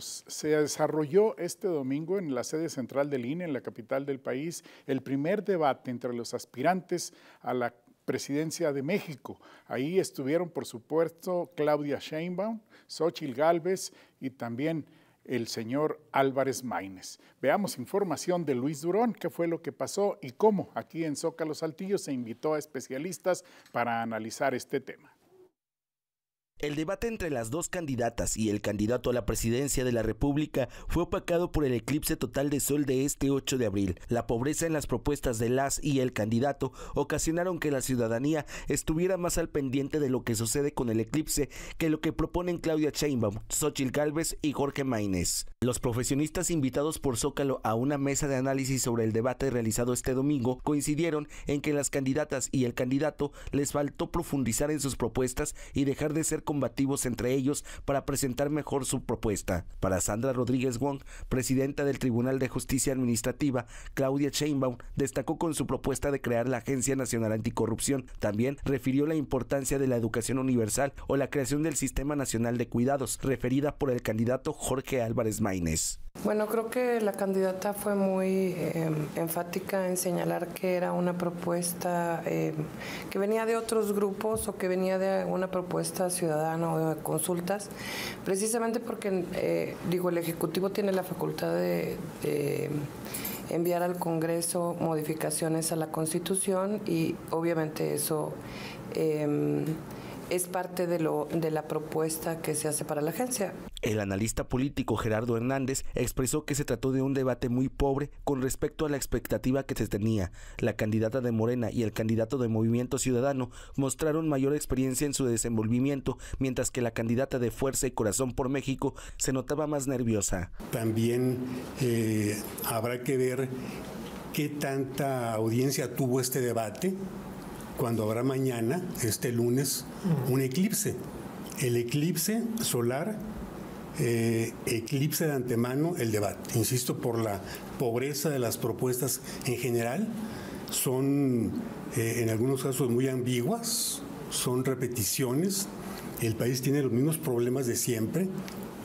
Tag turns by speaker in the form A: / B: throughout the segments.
A: Se desarrolló este domingo en la sede central del INE, en la capital del país, el primer debate entre los aspirantes a la presidencia de México. Ahí estuvieron, por supuesto, Claudia Sheinbaum, Xochitl Gálvez y también el señor Álvarez Maínez. Veamos información de Luis Durón, qué fue lo que pasó y cómo aquí en Zócalo Saltillo se invitó a especialistas para analizar este tema.
B: El debate entre las dos candidatas y el candidato a la presidencia de la República fue opacado por el eclipse total de sol de este 8 de abril. La pobreza en las propuestas de las y el candidato ocasionaron que la ciudadanía estuviera más al pendiente de lo que sucede con el eclipse que lo que proponen Claudia Sheinbaum, Xochitl Gálvez y Jorge Maínez. Los profesionistas invitados por Zócalo a una mesa de análisis sobre el debate realizado este domingo coincidieron en que las candidatas y el candidato les faltó profundizar en sus propuestas y dejar de ser combativos entre ellos para presentar mejor su propuesta. Para Sandra Rodríguez Wong, presidenta del Tribunal de Justicia Administrativa, Claudia Sheinbaum destacó con su propuesta de crear la Agencia Nacional Anticorrupción. También refirió la importancia de la educación universal o la creación del Sistema Nacional de Cuidados, referida por el candidato Jorge Álvarez May. Bueno, creo que la candidata fue muy em, enfática en señalar que era una propuesta em, que venía de otros grupos o que venía de una propuesta ciudadana o de consultas, precisamente porque, eh, digo, el Ejecutivo tiene la facultad de, enviar al Congreso modificaciones a la Constitución y obviamente eso... Em, es parte de, lo, de la propuesta que se hace para la agencia. El analista político Gerardo Hernández expresó que se trató de un debate muy pobre con respecto a la expectativa que se tenía. La candidata de Morena y el candidato de Movimiento Ciudadano mostraron mayor experiencia en su desenvolvimiento, mientras que la candidata de Fuerza y Corazón por México se notaba
C: más nerviosa. También eh, habrá que ver qué tanta audiencia tuvo este debate cuando habrá mañana, este lunes, un eclipse. El eclipse solar eh, eclipse de antemano el debate. Insisto, por la pobreza de las propuestas en general, son eh, en algunos casos muy ambiguas, son repeticiones. El país tiene los mismos problemas de siempre,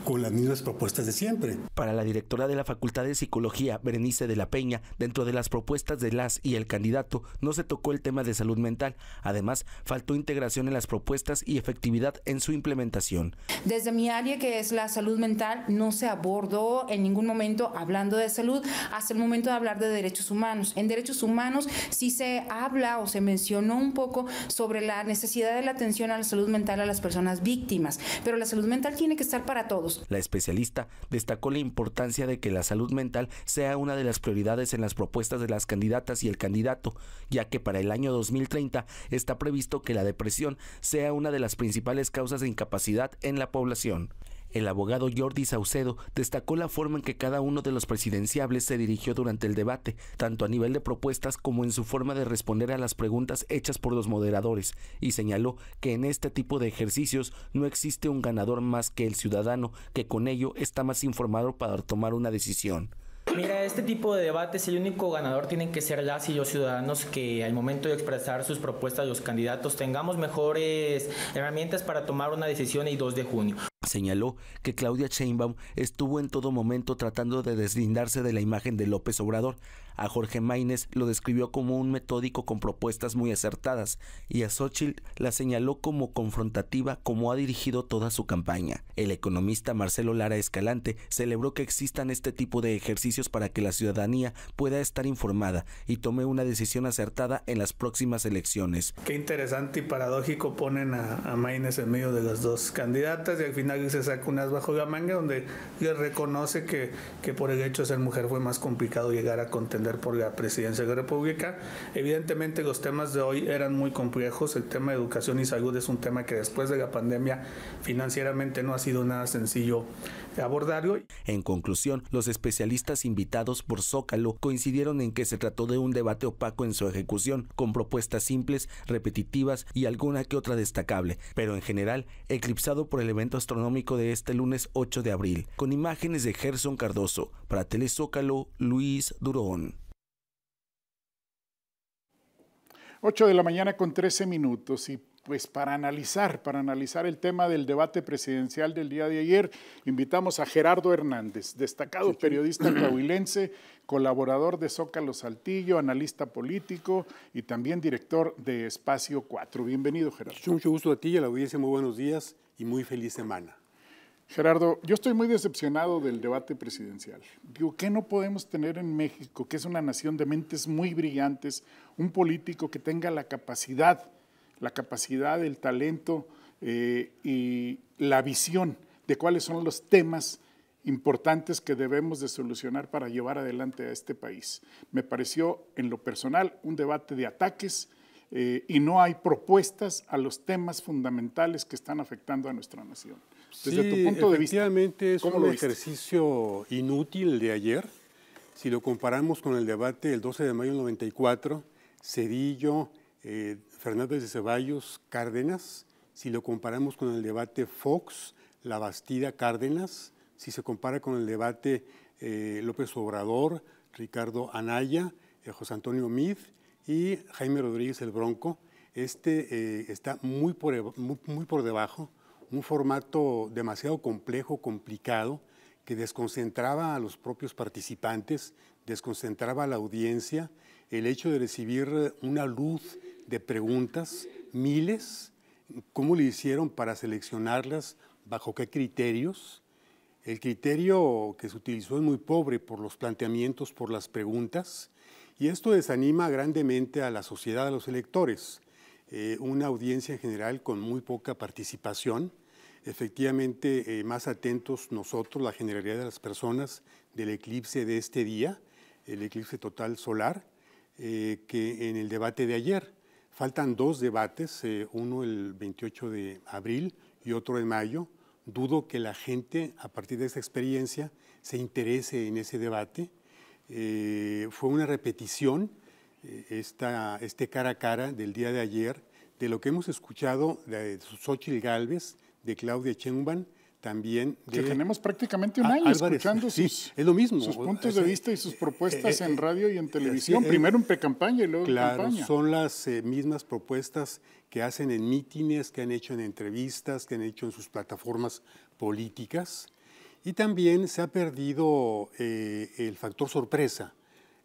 C: con las mismas propuestas de siempre.
B: Para la directora de la Facultad de Psicología, Berenice de la Peña, dentro de las propuestas de las y el candidato no se tocó el tema de salud mental. Además, faltó integración en las propuestas y efectividad en su implementación. Desde mi área, que es la salud mental, no se abordó en ningún momento hablando de salud hasta el momento de hablar de derechos humanos. En derechos humanos sí se habla o se mencionó un poco sobre la necesidad de la atención a la salud mental a las personas víctimas, pero la salud mental tiene que estar para todos la especialista destacó la importancia de que la salud mental sea una de las prioridades en las propuestas de las candidatas y el candidato, ya que para el año 2030 está previsto que la depresión sea una de las principales causas de incapacidad en la población. El abogado Jordi Saucedo destacó la forma en que cada uno de los presidenciables se dirigió durante el debate, tanto a nivel de propuestas como en su forma de responder a las preguntas hechas por los moderadores, y señaló que en este tipo de ejercicios no existe un ganador más que el ciudadano, que con ello está más informado para tomar una decisión. Mira, este tipo de debates el único ganador tienen que ser las y los ciudadanos que al momento de expresar sus propuestas los candidatos tengamos mejores herramientas para tomar una decisión el 2 de junio. Señaló que Claudia Sheinbaum estuvo en todo momento tratando de deslindarse de la imagen de López Obrador. A Jorge Maínez lo describió como un metódico con propuestas muy acertadas y a Xochitl la señaló como confrontativa como ha dirigido toda su campaña. El economista Marcelo Lara Escalante celebró que existan este tipo de ejercicios para que la ciudadanía pueda estar informada y tome una decisión acertada en las próximas elecciones. Qué interesante y paradójico ponen a, en medio de las dos candidatas y al final nadie se saca unas bajo la manga donde le reconoce que, que por el hecho de ser mujer fue más complicado llegar a contender por la presidencia de la República. Evidentemente los temas de hoy eran muy complejos, el tema de educación y salud es un tema que después de la pandemia financieramente no ha sido nada sencillo en conclusión, los especialistas invitados por Zócalo coincidieron en que se trató de un debate opaco en su ejecución, con propuestas simples, repetitivas y alguna que otra destacable, pero en general eclipsado por el evento astronómico de este lunes 8 de abril, con imágenes de Gerson Cardoso, para Telezócalo, Luis Durón.
A: 8 de la mañana con 13 minutos y pues para analizar, para analizar el tema del debate presidencial del día de ayer, invitamos a Gerardo Hernández, destacado periodista coahuilense, colaborador de Zócalo Saltillo, analista político y también director de Espacio 4. Bienvenido, Gerardo. Mucho gusto a ti y a la audiencia, muy buenos días y muy feliz semana. Gerardo, yo estoy muy decepcionado del debate presidencial. Digo, ¿qué no podemos tener en México, que es una nación de mentes muy brillantes, un político que tenga la capacidad la capacidad, el talento eh, y la visión de cuáles son los temas importantes que debemos de solucionar para llevar adelante a este país. Me pareció en lo personal un debate de ataques eh, y no hay propuestas a los temas fundamentales que están afectando a nuestra nación. Desde tu punto de vista,
C: es como un ejercicio inútil de ayer. Si lo comparamos con el debate del 12 de mayo del 94, Cedillo, eh, Fernández de Ceballos Cárdenas, si lo comparamos con el debate Fox, La Bastida Cárdenas, si se compara con el debate eh, López Obrador, Ricardo Anaya, eh, José Antonio Mid y Jaime Rodríguez el Bronco, este está muy por debajo, un formato demasiado complejo, complicado, que desconcentraba a los propios participantes, desconcentraba a la audiencia, el hecho de recibir una luz de preguntas, miles, cómo le hicieron para seleccionarlas, bajo qué criterios. El criterio que se utilizó es muy pobre por los planteamientos, por las preguntas, y esto desanima grandemente a la sociedad, a los electores. Eh, una audiencia en general con muy poca participación, efectivamente eh, más atentos nosotros, la generalidad de las personas, del eclipse de este día, el eclipse total solar, eh, que en el debate de ayer. Faltan dos debates, eh, uno el 28 de abril y otro en mayo. Dudo que la gente, a partir de esta experiencia, se interese en ese debate. Eh, fue una repetición, eh, este cara a cara del día de ayer, de lo que hemos escuchado de Xochitl Galvez, de Claudia Chenuban, también de... Que tenemos prácticamente un año escuchando sus, es lo mismo. sus puntos de vista
A: y sus propuestas eh, eh, en radio y en televisión, eh, primero en pre-campaña y luego claro, en campaña. Son
C: las mismas propuestas que hacen en mítines, que han hecho en entrevistas, que han hecho en sus plataformas políticas. Y también se ha perdido el factor sorpresa.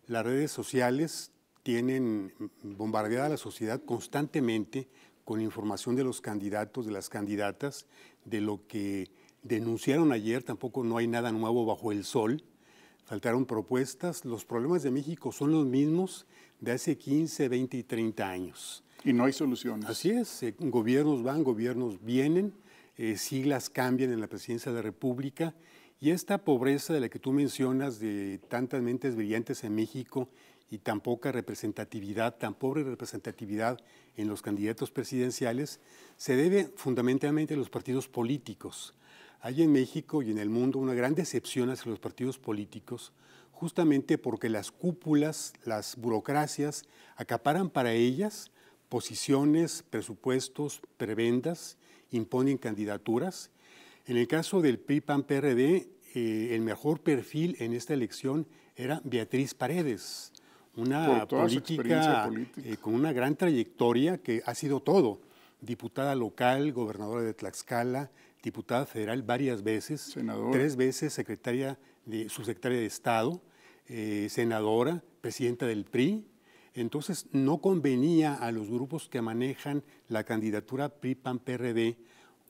C: Las redes sociales tienen bombardeada a la sociedad constantemente con información de los candidatos, de las candidatas, de lo que denunciaron ayer, tampoco no hay nada nuevo bajo el sol. Faltaron propuestas. Los problemas de México son los mismos de hace 15, 20 y 30 años. Y no hay soluciones. Así es, eh, gobiernos van, gobiernos vienen, eh, siglas cambian en la presidencia de la República y esta pobreza de la que tú mencionas de tantas mentes brillantes en México y tan poca representatividad, tan pobre representatividad en los candidatos presidenciales, se debe fundamentalmente a los partidos políticos. Hay en México y en el mundo una gran decepción hacia los partidos políticos, justamente porque las cúpulas, las burocracias, acaparan para ellas posiciones, presupuestos, prebendas, imponen candidaturas. En el caso del PRI-PAN-PRD, eh, el mejor perfil en esta elección era Beatriz Paredes, una política, eh, con una gran trayectoria que ha sido todo, diputada local, gobernadora de Tlaxcala, diputada federal varias veces, tres veces secretaria de, subsecretaria de Estado, eh, senadora, presidenta del PRI. Entonces no convenía a los grupos que manejan la candidatura PRI-PAN-PRD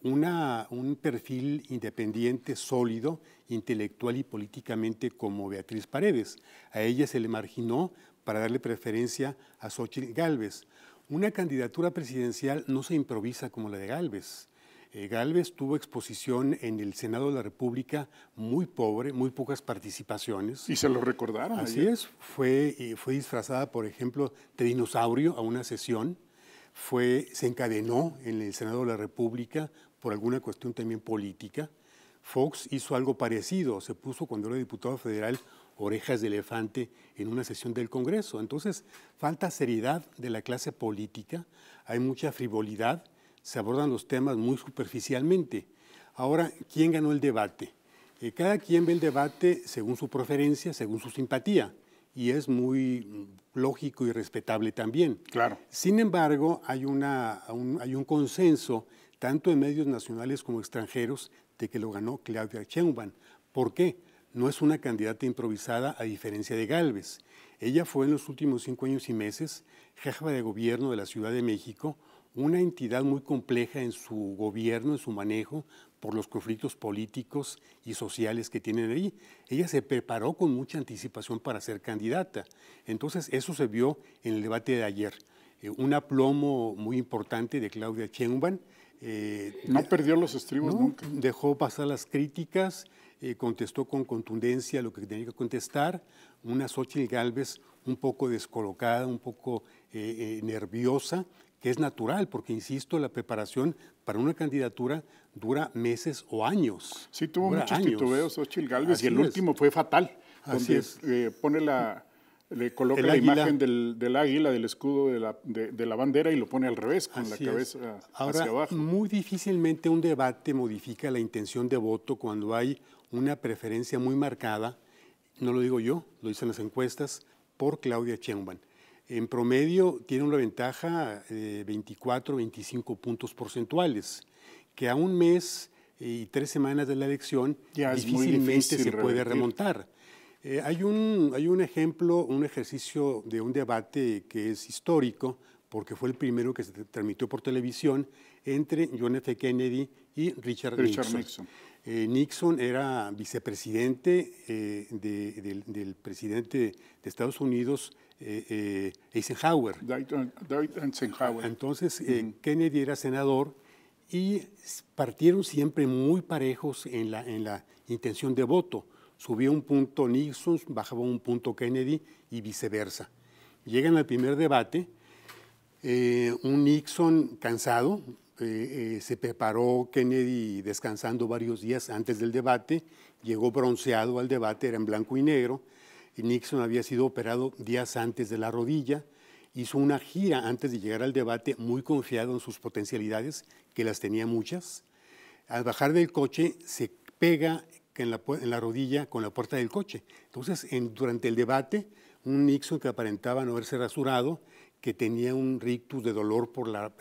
C: una, un perfil independiente, sólido, intelectual y políticamente como Beatriz Paredes. A ella se le marginó para darle preferencia a Xochitl Galvez. Una candidatura presidencial no se improvisa como la de Galvez. Eh, Galvez tuvo exposición en el Senado de la República muy pobre, muy pocas participaciones. Y se lo recordaron. Así es, fue, eh, fue disfrazada, por ejemplo, de dinosaurio a una sesión, fue, se encadenó en el Senado de la República por alguna cuestión también política. Fox hizo algo parecido, se puso cuando era diputado federal orejas de elefante en una sesión del Congreso. Entonces, falta seriedad de la clase política, hay mucha frivolidad se abordan los temas muy superficialmente. Ahora, ¿quién ganó el debate? Eh, cada quien ve el debate según su preferencia, según su simpatía, y es muy mm, lógico y respetable también. Claro. Sin embargo, hay, un, consenso, tanto en medios nacionales como extranjeros, de que lo ganó Claudia Sheinbaum. ¿Por qué? No es una candidata improvisada, a diferencia de Galvez. Ella fue en los últimos cinco años y meses jefa de gobierno de la Ciudad de México, una entidad muy compleja en su gobierno, en su manejo, por los conflictos políticos y sociales que tienen ahí. Ella se preparó con mucha anticipación para ser candidata. Entonces, eso se vio en el debate de ayer. Eh, un aplomo muy importante de Claudia Sheinbaum. Eh, no perdió los estribos nunca. Dejó pasar las críticas, eh, contestó con contundencia lo que tenía que contestar. Una Xochitl Galvez un poco descolocada, un poco nerviosa, que es natural, porque insisto, la preparación para una candidatura dura meses o años.
A: Sí, tuvo muchos años. titubeos
C: Ochil y el último fue fatal, Así es.
A: Eh, pone la, le
C: coloca la imagen
A: del, águila, del escudo de la, bandera y lo pone al revés, con la cabeza hacia abajo.
C: Muy difícilmente un debate modifica la intención de voto cuando hay una preferencia muy marcada, no lo digo yo, lo dicen las encuestas, por Claudia Sheinbaum en promedio tiene una ventaja de 24, 25 puntos porcentuales, que a un mes eh, y tres semanas de la elección difícilmente se puede remontar. Eh, hay, un, hay un ejemplo, un ejercicio de un debate que es histórico, porque fue el primero que se transmitió por televisión entre John F. Kennedy y Richard, Nixon. Eh, Nixon. era vicepresidente del, del, presidente de Estados Unidos eh, eh, Eisenhower. Entonces, eh, Kennedy era senador y partieron siempre muy parejos en la, intención de voto. Subía un punto Nixon, bajaba un punto Kennedy y viceversa. Llegan al primer debate, un Nixon cansado, se preparó Kennedy descansando varios días antes del debate, llegó bronceado al debate, era en blanco y negro, Nixon había sido operado días antes de la rodilla, hizo una gira antes de llegar al debate muy confiado en sus potencialidades, que las tenía muchas. Al bajar del coche se pega en la, rodilla con la puerta del coche. Entonces, durante el debate, un Nixon que aparentaba no haberse rasurado, que tenía un rictus de dolor por la,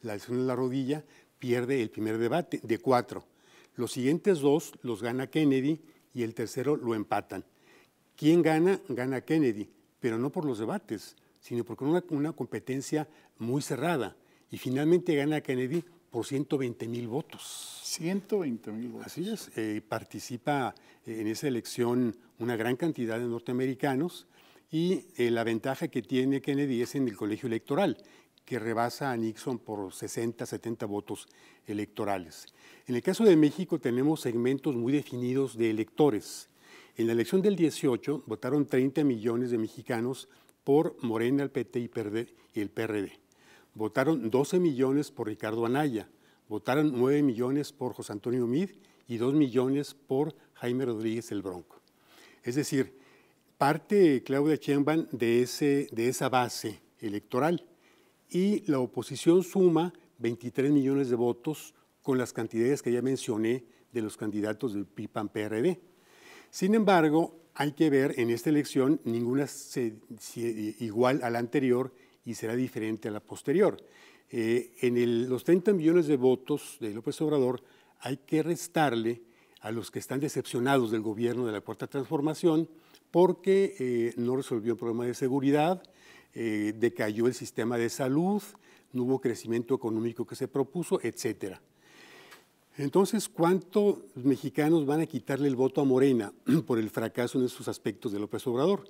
C: la lesión en la rodilla, pierde el primer debate de cuatro. Los siguientes dos los gana Kennedy y el tercero lo empatan. ¿Quién gana? Gana Kennedy, pero no por los debates, sino porque una, una competencia muy cerrada. Y finalmente gana Kennedy por 120 mil votos. 120 mil votos. Así es. Eh, participa eh, en esa elección una gran cantidad de norteamericanos y eh, la ventaja que tiene Kennedy es en el colegio electoral, que rebasa a Nixon por 60, 70 votos electorales. En el caso de México tenemos segmentos muy definidos de electores. En la elección del 18 votaron 30 millones de mexicanos por Morena, el PT y el PRD. Votaron 12 millones por Ricardo Anaya, votaron 9 millones por José Antonio Mid y 2 millones por Jaime Rodríguez el Bronco. Es decir, parte Claudia Chemban de, de esa base electoral y la oposición suma 23 millones de votos con las cantidades que ya mencioné de los candidatos del PIPAN-PRD. Sin embargo, hay que ver en esta elección, ninguna igual a la anterior y será diferente a la posterior. Eh, en los 30 millones de votos de López Obrador hay que restarle a los que están decepcionados del gobierno de la Cuarta Transformación porque eh, no resolvió el problema de seguridad, eh, decayó el sistema de salud, no hubo crecimiento económico que se propuso, etcétera. Entonces, ¿cuántos mexicanos van a quitarle el voto a Morena por el fracaso en esos aspectos de López Obrador?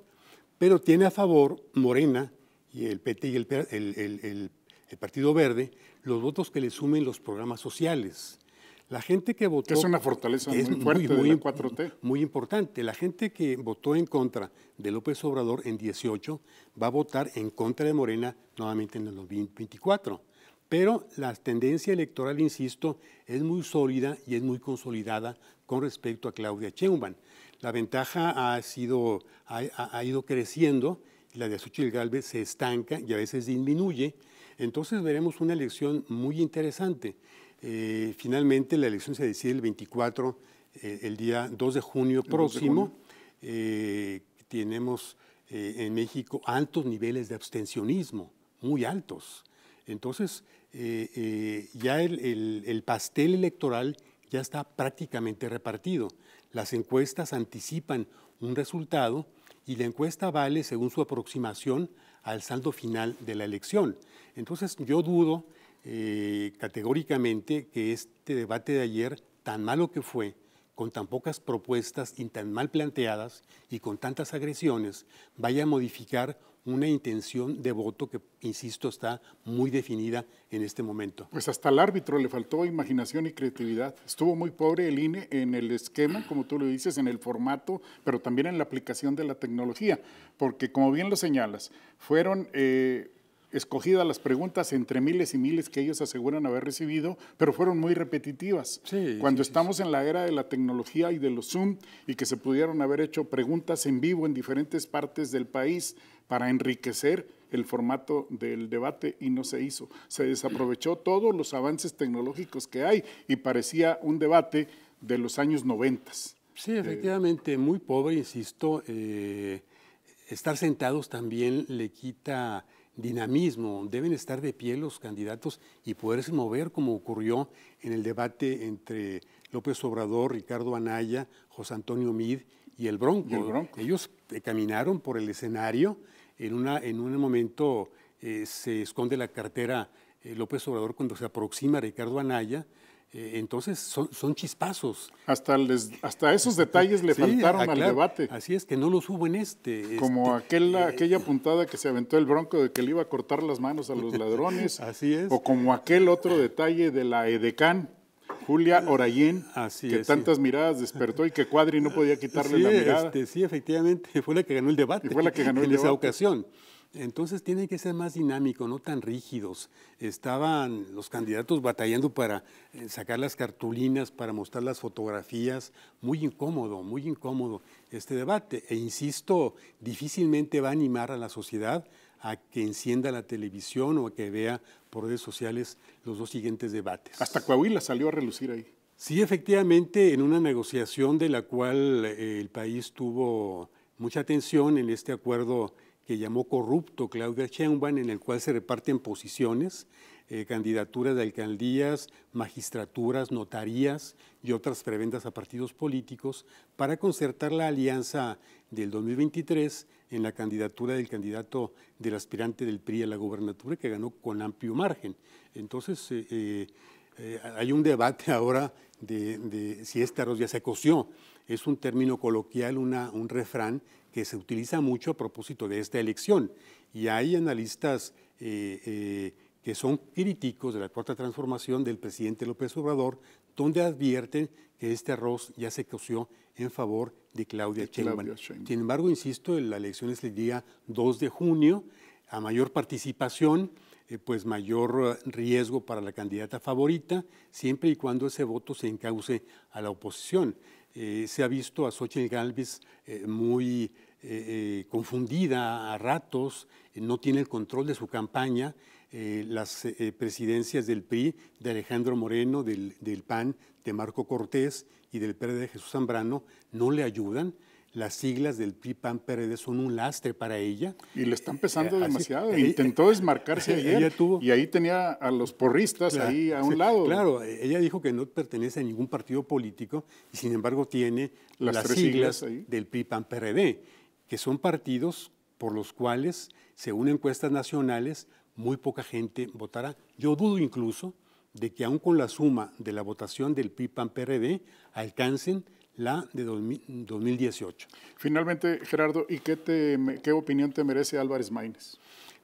C: Pero tiene a favor Morena y el PT y el, Partido Verde los votos que le sumen los programas sociales. La gente que votó... Es una fortaleza muy fuerte importante. La gente que votó en contra de López Obrador en 18 va a votar en contra de Morena nuevamente en los 2024. Pero la tendencia electoral, insisto, es muy sólida y es muy consolidada con respecto a Claudia Sheinbaum. La ventaja ha, ha, ido creciendo, la de Xochitl Galvez se estanca y a veces disminuye. Entonces veremos una elección muy interesante. Eh, finalmente la elección se decide el 24, eh, el día 2 de junio próximo. Eh, tenemos en México altos niveles de abstencionismo, muy altos. Entonces eh, eh, ya el, pastel electoral ya está prácticamente repartido. Las encuestas anticipan un resultado y la encuesta vale según su aproximación al saldo final de la elección. Entonces yo dudo eh, categóricamente que este debate de ayer, tan malo que fue, con tan pocas propuestas y tan mal planteadas y con tantas agresiones, vaya a modificar una intención de voto que, insisto, está muy definida en este momento. Pues hasta el árbitro le
A: faltó imaginación y creatividad. Estuvo muy pobre el INE en el esquema, como tú lo dices, en el formato, pero también en la aplicación de la tecnología, porque como bien lo señalas, fueron... Eh, escogidas las preguntas entre miles y miles que ellos aseguran haber recibido, pero fueron muy repetitivas. Cuando estamos en la era de la tecnología y de los Zoom y que se pudieron haber hecho preguntas en vivo en diferentes partes del país para enriquecer el formato del debate y no se hizo. Se desaprovechó todos los avances tecnológicos que hay y parecía un debate de los años noventas.
C: Sí, efectivamente, muy pobre, insisto. Eh, estar sentados también le quita dinamismo, deben estar de pie los candidatos y poderse mover como ocurrió en el debate entre López Obrador, Ricardo Anaya, José Antonio Mid y el Bronco. Ellos caminaron por el escenario en, una, en un momento eh, se esconde la cartera eh, López Obrador cuando se aproxima a Ricardo Anaya. Eh, entonces son, chispazos. Hasta, hasta esos detalles le faltaron ah, al debate. Así es que no los hubo en este. este como aquel, aquella puntada que se
A: aventó el bronco de que le iba a cortar las manos a los ladrones. así es. O como aquel otro detalle de la EDECAN Julia eh, Orayén, que tantas miradas despertó y que Cuadri no podía quitarle la mirada. Este,
C: sí, efectivamente, fue la que ganó el debate. fue la que ganó en esa ocasión. Entonces tiene que ser más dinámico, no tan rígidos. Estaban los candidatos batallando para eh, sacar las cartulinas, para mostrar las fotografías. Muy incómodo, muy incómodo este debate. E insisto, difícilmente va a animar a la sociedad a que encienda la televisión o a que vea por redes sociales los dos siguientes debates. Hasta Coahuila salió a relucir ahí. Sí, efectivamente, en una negociación de la cual eh, el país tuvo mucha atención en este acuerdo que llamó corrupto Claudia Sheinbaum, en el cual se reparten posiciones, eh, candidaturas de alcaldías, magistraturas, notarías y otras prebendas a partidos políticos para concertar la alianza del 2023 en la candidatura del candidato del aspirante del PRI a la gobernatura que ganó con amplio margen. Entonces, eh, eh, hay un debate ahora de, si esta arroz ya se coció. Es un término coloquial, un refrán que se utiliza mucho a propósito de esta elección. Y hay analistas eh, que son críticos de la cuarta transformación del presidente López Obrador, donde advierten que este arroz ya se coció en favor de Claudia, Sheinbaum. Sin embargo, insisto, la elección es el día 2 de junio. A mayor participación, eh, pues mayor eh, riesgo para la candidata favorita, siempre y cuando ese voto se encauce a la oposición. Eh, se ha visto a Xochitl Galvis muy confundida a ratos, no tiene el control de su campaña eh, las eh, presidencias del PRI, de Alejandro Moreno, del, PAN, de Marco Cortés y del PRD de Jesús Zambrano, no le ayudan. Las siglas del PRI, PAN, PRD son un lastre para ella. Y le están pesando eh, demasiado. Intentó desmarcarse ayer.
A: Ella y ahí tenía a los porristas ahí a un lado. Claro,
C: ella dijo que no pertenece a ningún partido político y sin embargo tiene las, siglas, del PRI, PAN, PRD, que son partidos por los cuales, según encuestas nacionales, muy poca gente votará. Yo dudo incluso de que aún con la suma de la votación del pipan prd alcancen la de 2018. Finalmente, Gerardo, ¿y qué, opinión te merece Álvarez Maínez?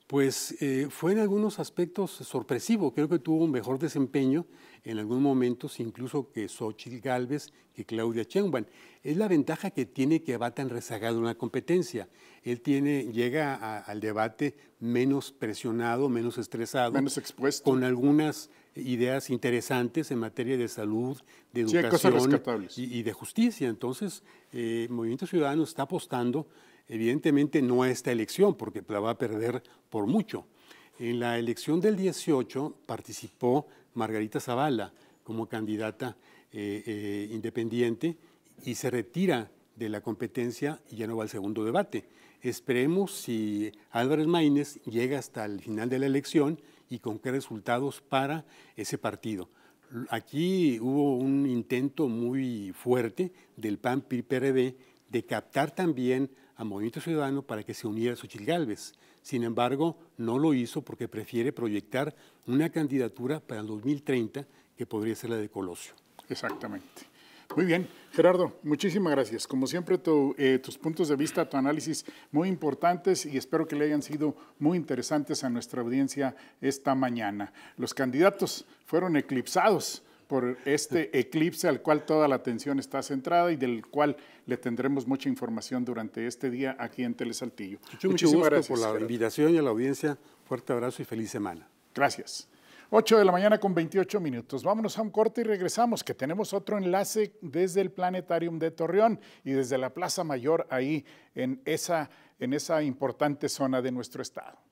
C: Pues eh, fue en algunos aspectos sorpresivo, creo que tuvo un mejor desempeño en algunos momentos incluso que Xochitl Galvez, que Claudia Sheinbaum. Es la ventaja que tiene que va tan rezagado en la competencia. Él tiene, llega al debate menos presionado, menos estresado. Con algunas ideas interesantes en materia de salud, de educación y, de justicia. Entonces, eh, Movimiento Ciudadano está apostando, evidentemente, no a esta elección, porque la va a perder por mucho. En la elección del 18 participó Margarita Zavala como candidata eh, eh, independiente y se retira de la competencia y ya no va al segundo debate. Esperemos si Álvarez Maínez llega hasta el final de la elección y con qué resultados para ese partido. Aquí hubo un intento muy fuerte del PAN-PRD de captar también a Movimiento Ciudadano para que se uniera a Xochitl Gálvez. Sin embargo, no lo hizo porque prefiere proyectar una candidatura para el 2030 que podría ser la de Colosio. Exactamente. Muy bien, Gerardo, muchísimas gracias. Como siempre,
A: eh, tus puntos de vista, tu análisis muy importantes y espero que le hayan sido muy interesantes a nuestra audiencia esta mañana. Los candidatos fueron eclipsados por este eclipse al cual toda la atención está centrada y del cual le tendremos mucha información durante este día aquí en Telesaltillo. Muchísimas gracias por la
C: invitación y a la audiencia. Fuerte abrazo y feliz semana. Gracias.
A: 8 de la mañana con 28 minutos. Vámonos a un corte y regresamos, que tenemos otro enlace desde el Planetarium de Torreón y desde la Plaza Mayor ahí en esa, en esa importante zona de nuestro estado.